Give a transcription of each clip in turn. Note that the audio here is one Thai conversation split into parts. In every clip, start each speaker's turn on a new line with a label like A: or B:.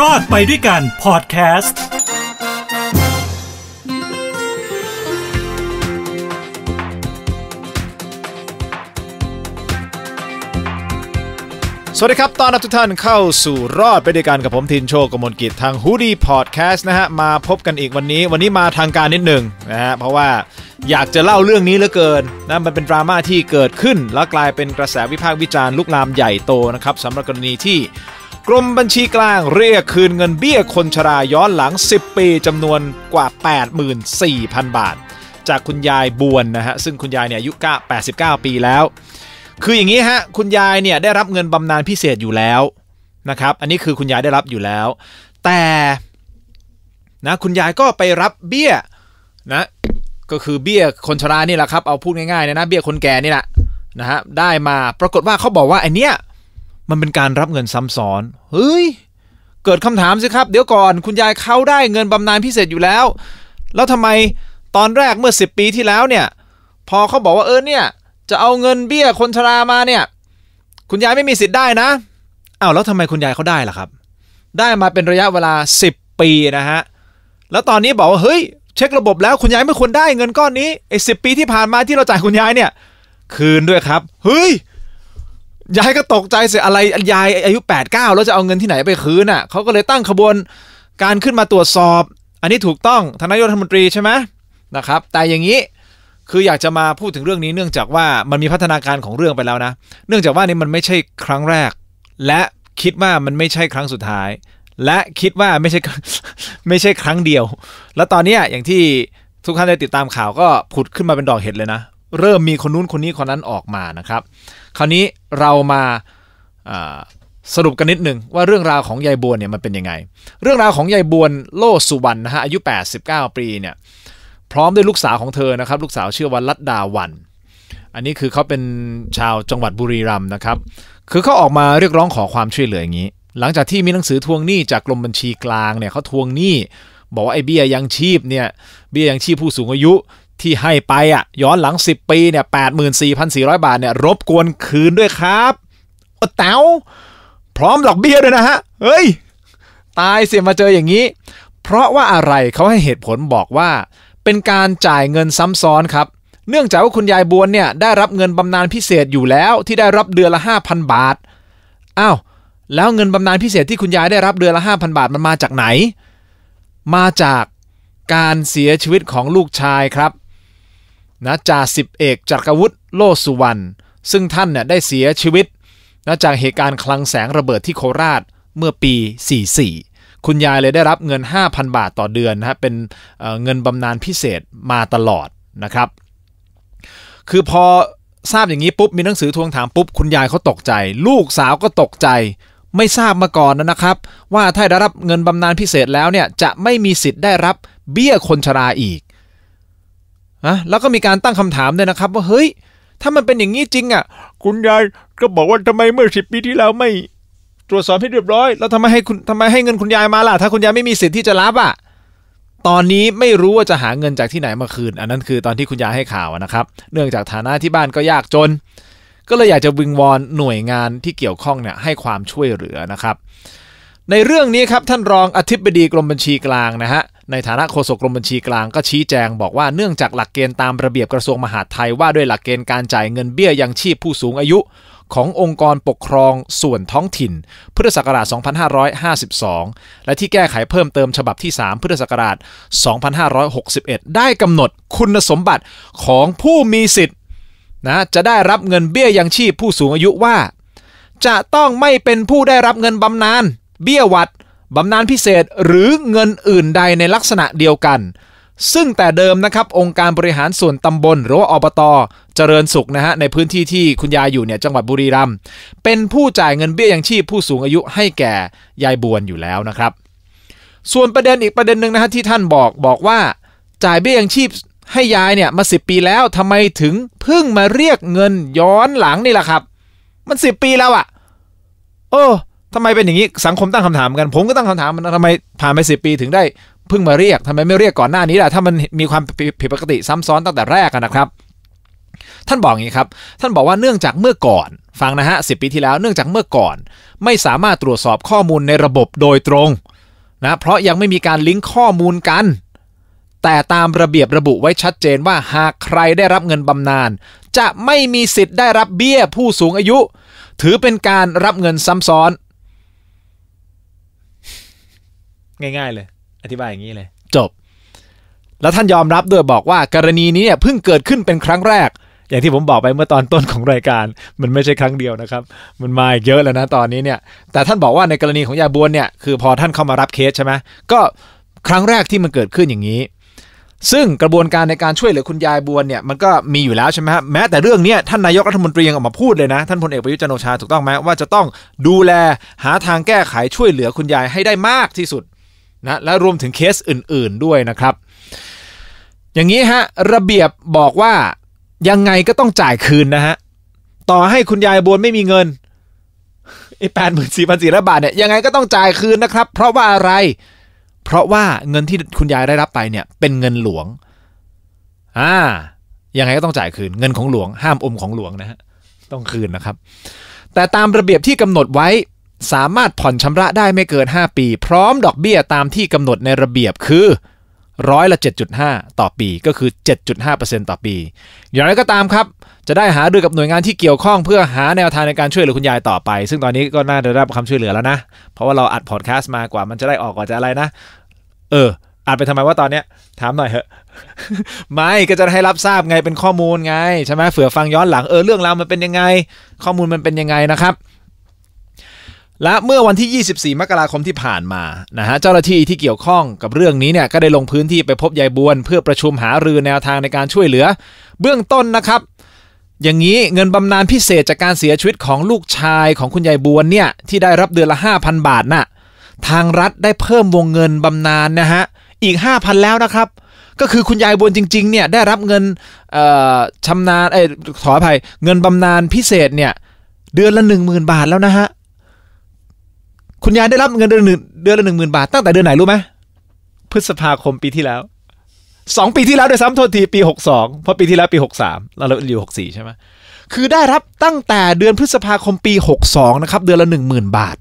A: รอดไปด้วยกันพอดแคสต์ สวัสดีครับ ตอนรับทุกท่านเข้าสู่รอดไปด้วยกันกับผมทินโชกมลกิจทางฮูดี้พอดแคสต์นะฮะมาพบกันอีกวันนี้วันนี้มาทางการนิดหนึ่งนะฮะเพราะว่าอยากจะเล่าเรื่องนี้เหลือเกินนะมันเป็นดราม่าที่เกิดขึ้นแล้วกลายเป็นกระแสวิพากษ์วิจารณ์ลุกลามใหญ่โตนะครับสำหรับกรณีที่รมบัญชีกลางเรียกคืนเงินเบี้ยคนชราย้อนหลัง 10 ปีจำนวนกว่า84,000 บาท จากคุณยายบวนนะฮะซึ่งคุณยายเนี่ยอายุ89ปีแล้ว คืออย่างนี้ฮะคุณยายเนี่ยได้รับเงินบำนาญพิเศษอยู่แล้วนะครับอันนี้คือคุณยายได้รับอยู่แล้ว แต่นะคุณยายก็ไปรับเบี้ยนะก็คือเบี้ยคนชรานี่แหละครับเอาพูดง่ายๆนะนเบี้ยคนแก่นี่แหละนะฮะได้มาปรากฏว่าเขาบอกว่าไอเนี้ยมันเป็นการรับเงินซ้ำซ้อน เฮ้ย เกิดคำถามสิครับ เดี๋ยวก่อนคุณยายเขาได้เงินบำนาญพิเศษอยู่แล้ว แล้วทำไมตอนแรกเมื่อ 10 ปีที่แล้วเนี่ย พอเขาบอกว่าเออเนี่ยจะเอาเงินเบี้ยคนชรามาเนี่ย คุณยายไม่มีสิทธิ์ได้นะเอ้าแล้วทำไมคุณยายเขาได้ล่ะครับ ได้มาเป็นระยะเวลา 10 ปีนะฮะ แล้วตอนนี้บอกว่าเฮ้ย เช็คระบบแล้วคุณยายไม่ควรได้ เงินก้อนนี้ไอ้สิปีที่ผ่านมาที่เราจ่ายคุณยายเนี่ย คืนด้วยครับ เฮ้ยยายก็ตกใจเสียอะไรยาย อายุ8ปดเก้าแล้วจะเอาเงินที่ไหนไปคืนอ่ะเขาก็เลยตั้งขบวนการขึ้นมาตรวจสอบ อันนี้ถูกต้องทนายกรัฐมนตรีใช่ไหมนะครับแต่อย่างนี้คืออยากจะมาพูดถึงเรื่องนี้ เนื่องจากว่ามันมีพัฒนาการของเรื่องไปแล้วนะ เนื่องจากว่านี่มันไม่ใช่ครั้งแรก และคิดว่ามันไม่ใช่ครั้งสุดท้ายและคิดว่าไม่ใช่ไม่ใช่ครั้งเดียว แล้วตอนนี้อย่างที่ทุกท่านได้ติดตามข่าวก็ผุดขึ้นมาเป็นดอกเห็ดเลยนะเริ่มมีคนนู้นคนนี้คนนั้นออกมานะครับคราวนี้เรามาสรุปกันนิดหนึ่งว่าเรื่องราวของยายบวนเนี่ยมันเป็นยังไงเรื่องราวของยายบวนโลสุวรรณนะฮะอายุ89 ปีเนี่ยพร้อมด้วยลูกสาวของเธอนะครับลูกสาวชื่อวันลัดดาวัน อันนี้คือเขาเป็นชาวจังหวัดบุรีรัมย์นะครับคือเขาออกมาเรียกร้องขอความช่วยเหลืออย่างนี้ หลังจากที่มีหนังสือทวงหนี้จากกรมบัญชีกลางเนี่ยเขาทวงหนี้บอกว่าไอ้เบี้ยยังชีพเนี่ยเบี้ยยังชีพผู้สูงอายุที่ให้ไปอ่ะย้อนหลัง 10 ปีเนี่ย84,400 บาทเนี่ยรบกวนคืนด้วยครับโอเต๋าพร้อมดอกเบี้ยด้วยนะฮะเฮ้ย ตายเสียมาเจออย่างนี้ เพราะว่าอะไรเขาให้เหตุผลบอกว่าเป็นการจ่ายเงินซ้ำซ้อนครับ เนื่องจากว่าคุณยายบวนเนี่ยได้รับเงินบำนาญพิเศษอยู่แล้วที่ได้รับเดือนละ 5,000 บาทอ้าวแล้วเงินบำนาญพิเศษที่คุณยายได้รับเดือนละ 5,000 บาทมันมาจากไหน มาจากการเสียชีวิตของลูกชายครับนะจ่าสิบเอกจักรวุฒิโลสุวรรณซึ่งท่านเนี่ยได้เสียชีวิตนะจากเหตุการณ์คลังแสงระเบิดที่โคราชเมื่อปี 44 คุณยายเลยได้รับเงิน 5,000 บาทต่อเดือนนะฮะเป็นเงินบำนาญพิเศษมาตลอดนะครับ คือพอทราบอย่างนี้ปุ๊บมีหนังสือทวงถามปุ๊บคุณยายเขาตกใจ ลูกสาวก็ตกใจ ไม่ทราบมาก่อนนะครับ ว่าถ้าได้รับเงินบำนาญพิเศษแล้วเนี่ยจะไม่มีสิทธิ์ได้รับเบี้ยคนชราอีกอะแล้วก็มีการตั้งคำถามด้วยนะครับ ว่าเฮ้ยถ้ามันเป็นอย่างนี้จริงอ่ะคุณยายก็บอกว่าทำไมเมื่อสิบปีที่แล้วไม่ตรวจสอบให้เรียบร้อยแล้วทำไมให้คุณทำไมให้เงินคุณยายมาล่ะ ถ้าคุณยายไม่มีสิทธิ์ที่จะรับอ่ะตอนนี้ไม่รู้ว่าจะหาเงินจากที่ไหนมาคืน อันนั้นคือตอนที่คุณยายให้ข่าวนะครับ เนื่องจากฐานะที่บ้านก็ยากจน ก็เลยอยากจะวิงวอนหน่วยงานที่เกี่ยวข้องเนี่ยให้ความช่วยเหลือนะครับ ในเรื่องนี้ครับท่านรอง อธิบดีกรมบัญชีกลางนะฮะในฐานะโฆษกกรมบัญชีกลางก็ชี้แจงบอกว่าเนื่องจากหลักเกณฑ์ตามระเบียบกระทรวงมหาดไทยว่าด้วยหลักเกณฑ์การจ่ายเงินเบี้ยยังชีพผู้สูงอายุ ขององค์กรปกครองส่วนท้องถิ่นพุทธศักราช 2552 และที่แก้ไขเพิ่มเติมฉบับที่ 3 พุทธศักราช 2561 ได้กำหนดคุณสมบัติของผู้มีสิทธิ์นะจะได้รับเงินเบี้ยยังชีพผู้สูงอายุว่า จะต้องไม่เป็นผู้ได้รับเงินบำนาญเบี้ยวัดบำนาญพิเศษหรือเงินอื่นใดในลักษณะเดียวกัน ซึ่งแต่เดิมนะครับ องค์การบริหารส่วนตำบลหรือว่าอบตเจริญสุขนะฮะในพื้นที่ที่คุณยายอยู่เนี่ยจังหวัดบุรีรัมย์เป็นผู้จ่ายเงินเบี้ยยังชีพผู้สูงอายุให้แก่ยายบวนอยู่แล้วนะครับ ส่วนประเด็นอีกประเด็นหนึ่งนะฮะที่ท่านบอกบอกว่า จ่ายเบี้ยยังชีพให้ยายเนี่ยมาสิปีแล้วทำไมถึงเพิ่งมาเรียกเงินย้อนหลังนี่ล่ะครับ มันสิปีแล้วอะ่ะ โอ้ทำไมเป็นอย่างนี้ สังคมตั้งคำถามกัน ผมก็ตั้งคำถามมันทำไมผ่านไปสิปี ถึงได้เพิ่งมาเรียกทำไมไม่เรียกก่อนหน้านี้ล่ะถ้ามันมีความผิดปกติซ้ำซ้อนตั้งแต่แรกนะครับ ท่านบอกอย่างนี้ครับท่านบอกว่าเนื่องจากเมื่อก่อน ฟังนะฮะสิปีที่แล้ว เนื่องจากเมื่อก่อน ไม่สามารถตรวจสอบข้อมูลในระบบโดยตรงนะเพราะยังไม่มีการลิงก์ข้อมูลกัน แต่ตามระเบียบระบุไว้ชัดเจนว่าหากใครได้รับเงินบำนาญจะไม่มีสิทธิ์ได้รับเบี้ยผู้สูงอายุ ถือเป็นการรับเงินซ้ำซ้อนง่ายๆเลย อธิบายอย่างนี้เลย จบ แล้วท่านยอมรับด้วยบอกว่ากรณีนี้เนี่ยเพิ่งเกิดขึ้นเป็นครั้งแรก อย่างที่ผมบอกไปเมื่อตอนต้นของรายการ มันไม่ใช่ครั้งเดียวนะครับ มันมาเยอะแล้วนะ ตอนนี้เนี่ย แต่ท่านบอกว่าในกรณีของยาบวนเนี่ย คือพอท่านเข้ามารับเคสใช่ไหมก็ครั้งแรกที่มันเกิดขึ้นอย่างนี้ ซึ่งกระบวนการในการช่วยเหลือคุณยายบวนเนี่ยมันก็มีอยู่แล้วใช่ไหมครับแม้แต่เรื่องนี้ท่านนายกรัฐมนตรียังออกมาพูดเลยนะ ท่านพลเอกประยุจันโอชาถูกต้องไหมว่า จะต้องดูแลหาทางแก้ไขช่วยเหลือคุณยายให้ได้มากที่สุดนะและรวมถึงเคสอื่นๆด้วยนะครับ อย่างนี้ฮะระเบียบบอกว่ายังไงก็ต้องจ่ายคืนนะฮะต่อให้คุณยายบวนไม่มีเงินไอ้แปดหมื่นสี่พันสี่ร้อยบาทเนี่ยยังไงก็ต้องจ่ายคืนนะครับ เพราะว่าอะไรเพราะว่าเงินที่คุณยายได้รับไปเนี่ยเป็นเงินหลวงอ่ายังไงก็ต้องจ่ายคืนเงินของหลวงห้ามอมของหลวงนะฮะต้องคืนนะครับ แต่ตามระเบียบที่กำหนดไว้สามารถผ่อนชำระได้ไม่เกิน5ปี พร้อมดอกเบี้ยตามที่กำหนดในระเบียบคือร้อยละ 7.5 ต่อปีก็คือ 7.5%ต่อปี อย่างไรก็ตามครับ จะได้หาดูกับหน่วยงานที่เกี่ยวข้องเพื่อหาแนวทางในการช่วยเหลือคุณยายต่อไป ซึ่งตอนนี้ก็น่าจะได้รับคำช่วยเหลือแล้วนะ เพราะว่าเราอัดพอดแคสต์มากว่ามันจะได้ออกกว่าจะอะไรนะ เอออัดไปทำไมว่าตอนเนี้ย ถามหน่อยเหอะไม่ก็จะให้รับทราบไงเป็นข้อมูลไง ใช่ไหมเผื่อฟังย้อนหลังเออเรื่องราวมันเป็นยังไง ข้อมูลมันเป็นยังไงนะครับและเมื่อวันที่ 24 มกราคมที่ผ่านมา นะฮะ เจ้าหน้าที่ที่เกี่ยวข้องกับเรื่องนี้เนี่ย ก็ได้ลงพื้นที่ไปพบยายบวนเพื่อประชุมหารือแนวทางในการช่วยเหลือ เบื้องต้นนะครับ อย่างนี้เงินบำนาญพิเศษจากการเสียชีวิตของลูกชายของคุณยายบวนเนี่ยที่ได้รับเดือนละ 5,000 บาทนะ่ะ ทางรัฐได้เพิ่มวงเงินบำนาญนนะฮะ อีก 5,000 แล้วนะครับ ก็คือคุณยายบวนจริงๆเนี่ยได้รับเงินชำนาญ เอ้ขออภัย เงินบำนาญพิเศษเนี่ยเดือนละ 10,000 บาทแล้วนะฮะคุณยายได้รับเงินเดือนหนึ่งเดือนละหนึ่งหมื่นบาท ตั้งแต่เดือนไหนรู้ไหมพฤษภาคมปีที่แล้วสองปีที่แล้วด้วยซ้ำโทษทีปีหกสองเพราะปีที่แล้วปีหกสามเราอยู่หกสี่ใช่ไหมคือได้รับตั้งแต่เดือนพฤษภาคมปีหกสองนะครับเดือนละหนึ่งหมื่นบาท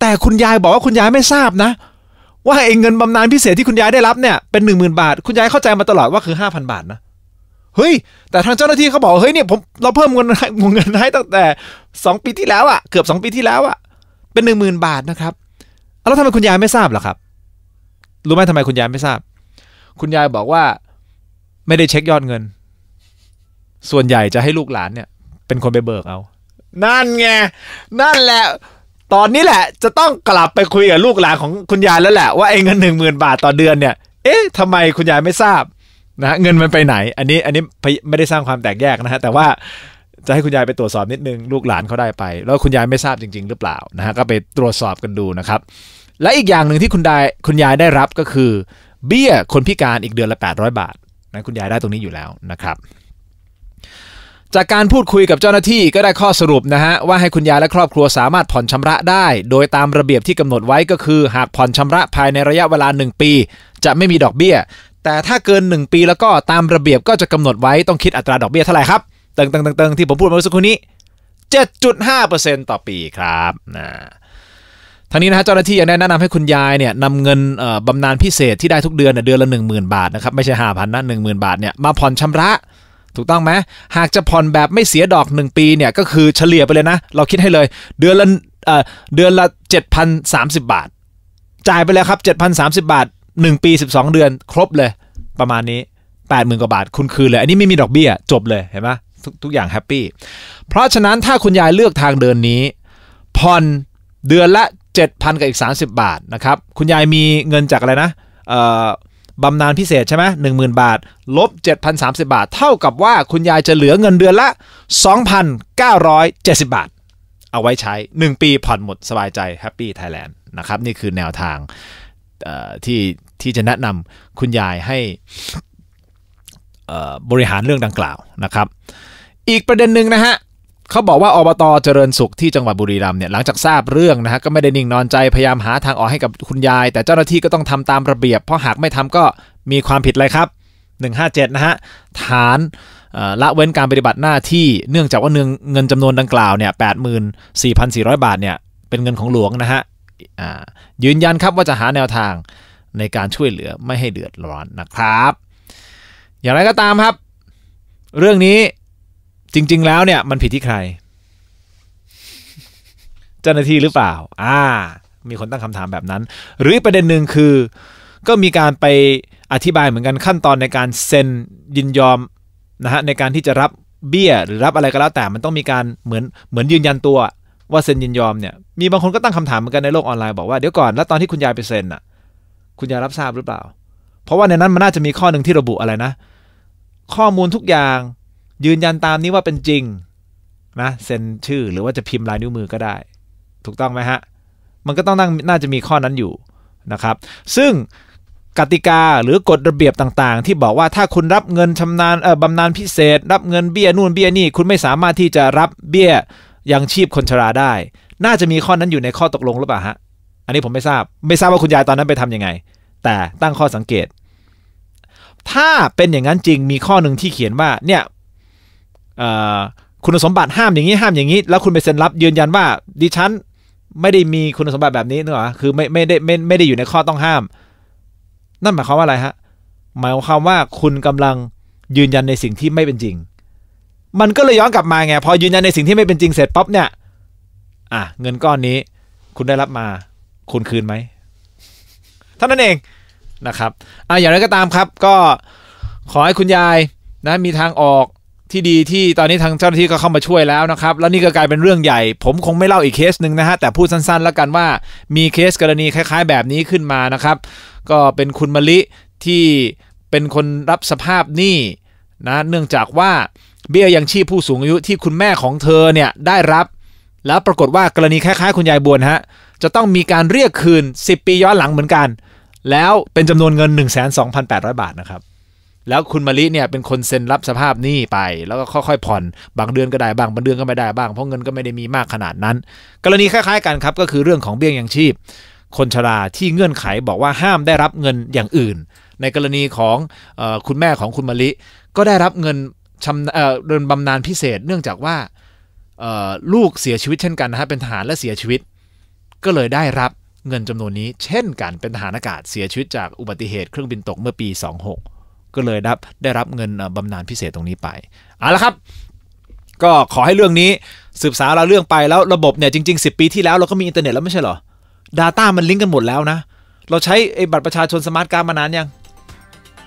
A: แต่คุณยายบอกว่าคุณยายไม่ทราบนะ ว่าไองเงินบำนาญพิเศษที่คุณยายได้รับเนี่ยเป็นหนึ่งหมื่นบาท คุณยายเข้าใจมาตลอดว่าคือห้าพันบาทนะเฮ้ย แต่ทางเจ้าหน้าที่เขาบอกเฮ้ยเนี่ยผมเราเพิ่มเงินเงินให้ตั้งแต่สองปีที่แล้วอะ่ะเกือบสองปีที่แล้วอะ่ะเป็นหนึ่งหมื่นบาทนะครับ แล้วทำไมคุณยายไม่ทราบล่ะครับ รู้ไหมทำไมคุณยายไม่ทราบ คุณยายบอกว่าไม่ได้เช็คยอดเงิน ส่วนใหญ่จะให้ลูกหลานเนี่ย เป็นคนไปเบิกเอา นั่นไง นั่นแหละ ตอนนี้แหละ จะต้องกลับไปคุยกับลูกหลานของคุณยายแล้วแหละว่าไอ้เงินหนึ่งหมื่นบาทต่อเดือนเนี่ย เอ๊ะทำไมคุณยายไม่ทราบนะเงินมันไปไหน อันนี้ อันนี้ไม่ได้สร้างความแตกแยกนะฮะแต่ว่าจะให้คุณยายไปตรวจสอบนิดนึง ลูกหลานเขาได้ไป แล้วคุณยายไม่ทราบจริงๆหรือเปล่านะฮะก็ไปตรวจสอบกันดูนะครับ และอีกอย่างหนึ่งที่คุณได้คุณยายได้รับก็คือ เบี้ย คนพิการอีกเดือนละ 800 บาทนะคุณยายได้ตรงนี้อยู่แล้วนะครับ จากการพูดคุยกับเจ้าหน้าที่ก็ได้ข้อสรุปนะฮะว่าให้คุณยายและครอบครัวสามารถผ่อนชำระได้ โดยตามระเบียบที่กำหนดไว้ก็คือหากผ่อนชำระภายในระยะเวลา 1 ปี จะไม่มีดอกเบี้ย แต่ถ้าเกิน 1 ปีแล้วก็ตามระเบียบก็จะกำหนดไว้ต้องคิดอัตราดอกเบี้ยเท่าไหร่ครับเติงเติงเติงที่ผมพูดมาเสักครู่นี้ 7.5%ต่อปีครับนะทั้งนี้นะฮะเจ้าหน้าที่ยังได้แนะนำให้คุณยายเนี่ยนำเงินบำนาญพิเศษที่ได้ทุกเดือนเดือนละ 10,000 บาทนะครับไม่ใช่ 5,000นะ 10,000บาทเนี่ยมาผ่อนชำระ ถูกต้องไหมหากจะผ่อนแบบไม่เสียดอก 1 ปีเนี่ยก็คือเฉลี่ยไปเลยนะ เราคิดให้เลยเดือนละเดือนละ7,030 บาท จ่ายไปแล้วครับ 7,030 บาท 1 ปี 12 เดือน ครบเลย ประมาณนี้ 80,000กว่าบาทคุณคืนเลยอันนี้ไม่มีดอกเบี้ยจบเลยเห็นไหมทุกอย่างแฮปปี้ เพราะฉะนั้นถ้าคุณยายเลือกทางเดินนี้ ผ่อนเดือนละ 7,000 กับอีก 30 บาทนะครับคุณยายมีเงินจากอะไรนะบำนาญพิเศษใช่ไหมหนึ่งหมื่นบาท ลบ 7,030 บาท เท่ากับว่าคุณยายจะเหลือเงินเดือนละ 2,970 บาท เอาไว้ใช้ 1 ปี ผ่อนหมดสบายใจแฮปปี้ไทยแลนด์นะครับนี่คือแนวทางที่ที่จะแนะนำคุณยายให้บริหารเรื่องดังกล่าวนะครับอีกประเด็นหนึ่งนะฮะเขาบอกว่าอบตเจริญสุขที่จังหวัดบุรีรัมย์เนี่ย หลังจากทราบเรื่องนะฮะ ก็ไม่ได้นิ่งนอนใจพยายามหาทางออกให้กับคุณยาย แต่เจ้าหน้าที่ก็ต้องทำตามระเบียบ เพราะหากไม่ทำก็มีความผิดเลยครับ 157 นะฮะ ฐานละเว้นการปฏิบัติหน้าที่ เนื่องจากว่าเงินจำนวนดังกล่าวเนี่ยแปดหมบาทเนี่ย เป็นเงินของหลวงนะฮะยืนยันครับว่าจะหาแนวทางในการช่วยเหลือไม่ให้เดือดร้อนนะครับ อย่างไรก็ตามครับเรื่องนี้จริงๆแล้วเนี่ยมันผิดที่ใครเจ้าหน้าที่หรือเปล่าอ่า มีคนตั้งคำถามแบบนั้น หรือประเด็นหนึ่งคือ ก็มีการไปอธิบายเหมือนกันขั้นตอนในการเซ็นยินยอมนะฮะในการที่จะรับเบี้ยหรือรับอะไรก็แล้วแต่มันต้องมีการเหมือนเหมือนยืนยันตัว ว่าเซ็นยินยอมเนี่ยมีบางคนก็ตั้งคำถามเหมือนกันในโลกออนไลน์บอกว่าเดี๋ยวก่อนแล้วตอนที่คุณยายไปเซ็นอ่ะคุณยายรับทราบหรือเปล่า เพราะว่าในนั้นมันน่าจะมีข้อหนึ่งที่ระบุอะไรนะ ข้อมูลทุกอย่างยืนยันตามนี้ว่าเป็นจริง นะ เซ็นชื่อ หรือว่าจะพิมพ์ลายนิ้วมือก็ได้ ถูกต้องไหมฮะ มันก็ต้องนั่งน่าจะมีข้อนั้นอยู่นะครับ ซึ่งกติกาหรือกฎระเบียบต่างๆ ที่บอกว่าถ้าคุณรับเงินชำนาญบำนาญพิเศษ รับเงินเบี้ยนู่นเบี้ยนี่ คุณไม่สามารถที่จะรับเบี้ยยังชีพคนชราได้ น่าจะมีข้อนั้นอยู่ในข้อตกลงหรือเปล่าฮะอันนี้ผมไม่ทราบไม่ทราบว่าคุณยายตอนนั้นไปทํำยังไง แต่ตั้งข้อสังเกต ถ้าเป็นอย่างนั้นจริง มีข้อหนึ่งที่เขียนว่าเนี่ยคุณสมบัติห้ามอย่างนี้ห้ามอย่างนี้ แล้วคุณไปเซ็นรับยืนยันว่า ดิฉันไม่ได้มีคุณสมบัติแบบนี้นึกออกคือไม่ไม่ได้ไม่ไม่ได้อยู่ในข้อต้องห้าม นั่นหมายความว่าอะไรฮะหมายความว่าคุณกำลังยืนยันในสิ่งที่ไม่เป็นจริง มันก็เลยย้อนกลับมาไงพอยืนยันในสิ่งที่ไม่เป็นจริงเสร็จปั๊บเนี่ยอ่ะเงินก้อนนี้ คุณได้รับมาคุณคืนไหมเท่านั้นเองนะครับอ่ะอย่างไรก็ตามครับก็ขอให้คุณยายนะมีทางออกที่ดีที่ตอนนี้ทางเจ้าหน้าที่ก็เข้ามาช่วยแล้วนะครับ แล้วนี่ก็กลายเป็นเรื่องใหญ่ ผมคงไม่เล่าอีกเคสหนึ่งนะฮะแต่พูดสั้นๆ แล้วกันว่ามีเคสกรณีคล้าย ๆ แบบนี้ขึ้นมานะครับ ก็เป็นคุณมะลิที่เป็นคนรับสภาพหนี้นะเนื่องจากว่าเบี้ยยังชีพผู้สูงอายุที่คุณแม่ของเธอเนี่ยได้รับ แล้วปรากฏว่ากรณีคล้ายๆ คุณยายบวนฮะจะต้องมีการเรียกคืน 10 ปีย้อนหลังเหมือนกัน แล้วเป็นจำนวนเงิน 1,2,800 บาทนะครับแล้วคุณมาลิเนี่ยเป็นคนเซ็นรับสภาพหนี้ไป แล้วก็ค่อยๆผ่อนบางเดือนก็ได้บาง บางเดือนก็ไม่ได้บ้าง เพราะเงินก็ไม่ได้มีมากขนาดนั้น กรณีคล้าย ๆกันครับก็คือเรื่องของเบี้ยยังชีพ คนชราที่เงื่อนไขบอกว่าห้ามได้รับเงินอย่างอื่น ในกรณีของออคุณแม่ของคุณมาลิก็ได้รับเงินชำเดินบำนาญพิเศษ เนื่องจากว่า ลูกเสียชีวิต เช่นกันนะฮะเป็นทหารและเสียชีวิต ก็เลยได้รับเงินจำนวนนี้ เช่น กันเป็นทหารอากาศเสียชีวิตจากอุบัติเหตุเครื่องบินตกเมื่อปี 26ก็เลยรับได้รับเงินบำนาญพิเศษตรงนี้ไปเอาละครับ ก็ขอให้เรื่องนี้สืบสาวเราเรื่องไปแล้วระบบเนี่ยจริง ๆ 10 ปีที่แล้ว เราก็มีอินเทอร์เน็ตแล้วไม่ใช่เหรอ Data มันลิงก์กันหมดแล้วนะ เราใช้ไอ้บัตรประชาชนสมาร์ทการ์ดมานานยัง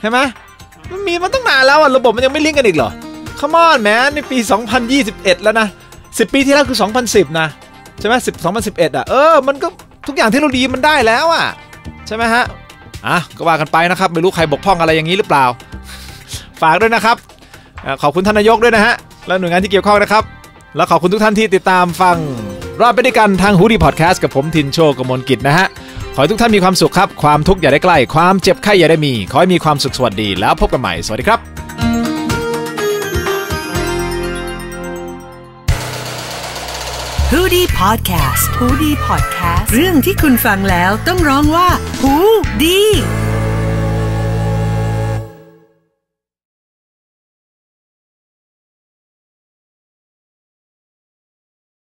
A: ใช่ไหมมันมีมันตั้งนานแล้วอ่ะระบบมันยังไม่ลิงก์กันอีกเหรอ Come on m มนในปี 2021 แล้วนะ10 ปีที่แล้วคือ 2010 นะใช่ไหมสิบสองพันสิบเอ็ดอ่ะเออมันก็ทุกอย่างเทคโนโลยีมันได้แล้วอ่ะ ใช่ไหมฮะอ่ะก็ว่ากันไปนะครับ ไม่รู้ใครบกพร่องอะไรอย่างนี้หรือเปล่า ฝากด้วยนะครับ ขอบคุณท่านนายกด้วยนะฮะและหน่วยงานที่เกี่ยวข้องนะครับ แล้วขอบคุณทุกท่านที่ติดตามฟังรอบไปด้วยกันทางฮูดี้พอดแคสต์กับผมทินโชกมลกิจนะฮะขอให้ทุกท่านมีความสุขครับความทุกข์อย่าได้ใกล้ความเจ็บไข้อย่าได้มีขอให้มีความสุขสวัสดีแล้วพบกันใหม่สวัสดีครับฮูดี Podcast หูดีพอดแคสต์เรื่องที่คุณฟังแล้วต้องร้องว่าหูดี